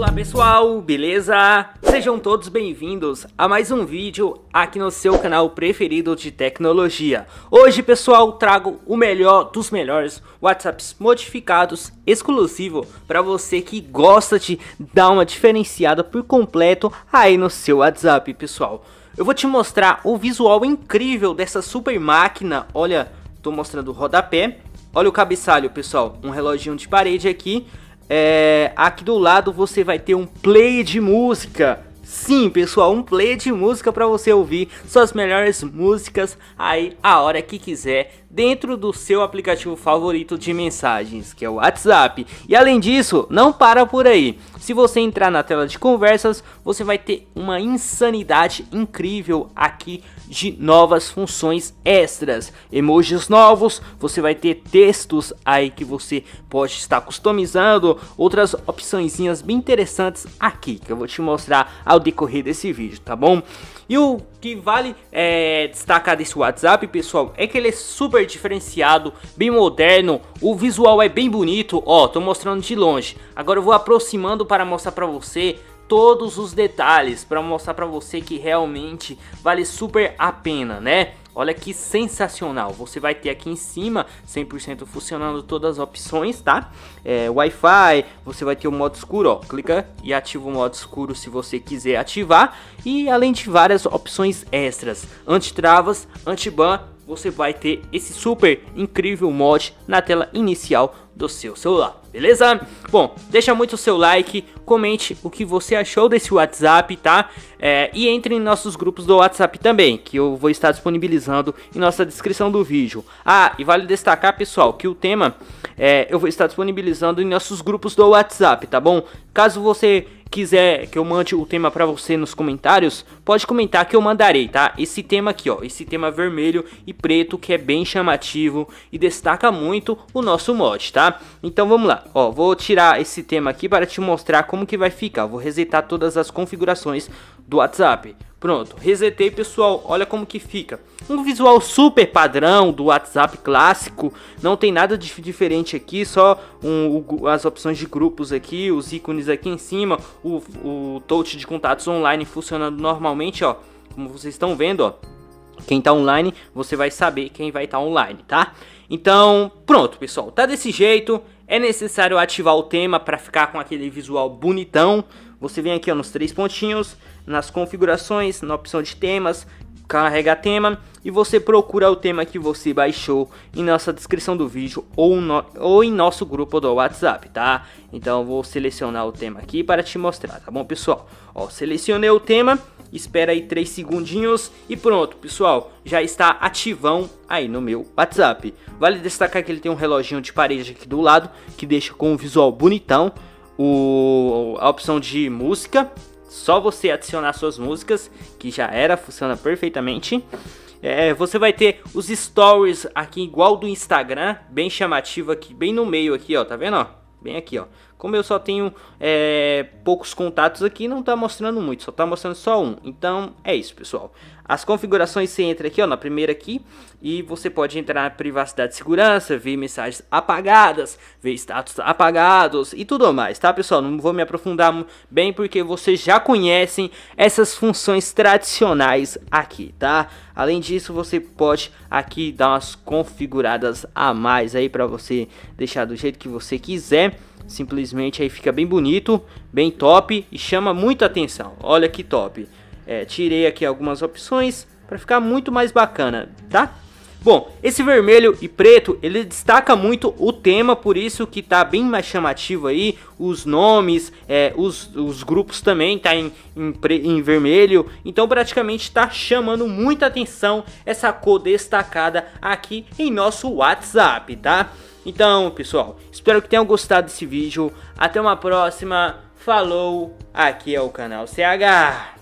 Olá pessoal, beleza? Sejam todos bem-vindos a mais um vídeo aqui no seu canal preferido de tecnologia. Hoje, pessoal, trago o melhor dos melhores WhatsApps modificados exclusivo para você que gosta de dar uma diferenciada por completo aí no seu WhatsApp, pessoal. Eu vou te mostrar o visual incrível dessa super máquina. Olha, tô mostrando o rodapé. Olha o cabeçalho, pessoal, um reloginho de parede aqui é, aqui do lado você vai ter um play de música Sim, pessoal, um play de música para você ouvir suas melhores músicas aí a hora que quiser dentro do seu aplicativo favorito de mensagens, que é o WhatsApp. E além disso, não para por aí. Se você entrar na tela de conversas, você vai ter uma insanidade incrível aqui de novas funções extras, emojis novos, você vai ter textos aí que você pode estar customizando, outras opçõeszinhas bem interessantes aqui que eu vou te mostrar ao decorrer desse vídeo, tá bom? E o que vale é, destacar desse WhatsApp, pessoal, é que ele é super diferenciado, bem moderno, o visual é bem bonito, ó, tô mostrando de longe. Agora eu vou aproximando para mostrar para você todos os detalhes para mostrar para você que realmente vale super a pena, né? Olha que sensacional! Você vai ter aqui em cima 100% funcionando todas as opções, tá? É, Wi-Fi, você vai ter o modo escuro, ó. Clica e ativa o modo escuro se você quiser ativar. E além de várias opções extras, anti-travas, anti-ban, você vai ter esse super incrível mod na tela inicial do seu celular beleza? Bom, deixa muito o seu like, comente o que você achou desse WhatsApp, tá? É, e entre em nossos grupos do WhatsApp também, que eu vou estar disponibilizando em nossa descrição do vídeo. Ah, e vale destacar, pessoal, que o tema é, eu vou estar disponibilizando em nossos grupos do WhatsApp, tá bom? Caso você quiser que eu mande o tema para você nos comentários, pode comentar que eu mandarei, tá? Esse tema aqui, ó, esse tema vermelho e preto que é bem chamativo e destaca muito o nosso mod, tá? Então vamos lá, ó, vou tirar esse tema aqui para te mostrar como que vai ficar. Vou resetar todas as configurações do WhatsApp. Pronto, resetei pessoal, olha como que fica. Um visual super padrão do WhatsApp clássico, não tem nada de diferente aqui, só um, o, as opções de grupos aqui, os ícones aqui em cima, o, o touch de contatos online funcionando normalmente, ó. Como vocês estão vendo, ó. Quem tá online, você vai saber quem vai estar tá online, tá? Então, pronto, pessoal, tá desse jeito. É necessário ativar o tema para ficar com aquele visual bonitão. Você vem aqui ó, nos três pontinhos, nas configurações, na opção de temas, carrega tema e você procura o tema que você baixou em nossa descrição do vídeo ou, no, ou em nosso grupo do WhatsApp, tá? Então vou selecionar o tema aqui para te mostrar, tá bom, pessoal? Ó, selecionei o tema, espera aí 3 segundinhos e pronto, pessoal, já está ativão aí no meu WhatsApp. Vale destacar que ele tem um reloginho de parede aqui do lado que deixa com um visual bonitão, o, a opção de música só você adicionar suas músicas, que já era, funciona perfeitamente. É, você vai ter os stories aqui igual do Instagram, bem chamativo aqui, bem no meio aqui, ó, tá vendo, ó? Bem aqui, ó. Como eu só tenho é, poucos contatos aqui, não está mostrando muito, só está mostrando só um. Então é isso, pessoal. As configurações você entra aqui, ó, na primeira aqui, e você pode entrar na privacidade e segurança, ver mensagens apagadas, ver status apagados e tudo mais, tá, pessoal? Não vou me aprofundar bem porque vocês já conhecem essas funções tradicionais aqui, tá? Além disso, você pode aqui dar umas configuradas a mais aí para você deixar do jeito que você quiser. Simplesmente aí fica bem bonito, bem top e chama muita atenção. Olha que top. É, tirei aqui algumas opções para ficar muito mais bacana, tá? Bom, esse vermelho e preto, ele destaca muito o tema, por isso que tá bem mais chamativo aí, os nomes, é, os, os grupos também tá em, em, em vermelho, então praticamente tá chamando muita atenção essa cor destacada aqui em nosso WhatsApp, tá? Então, pessoal, espero que tenham gostado desse vídeo. Até uma próxima. Falou, aqui é o canal CH.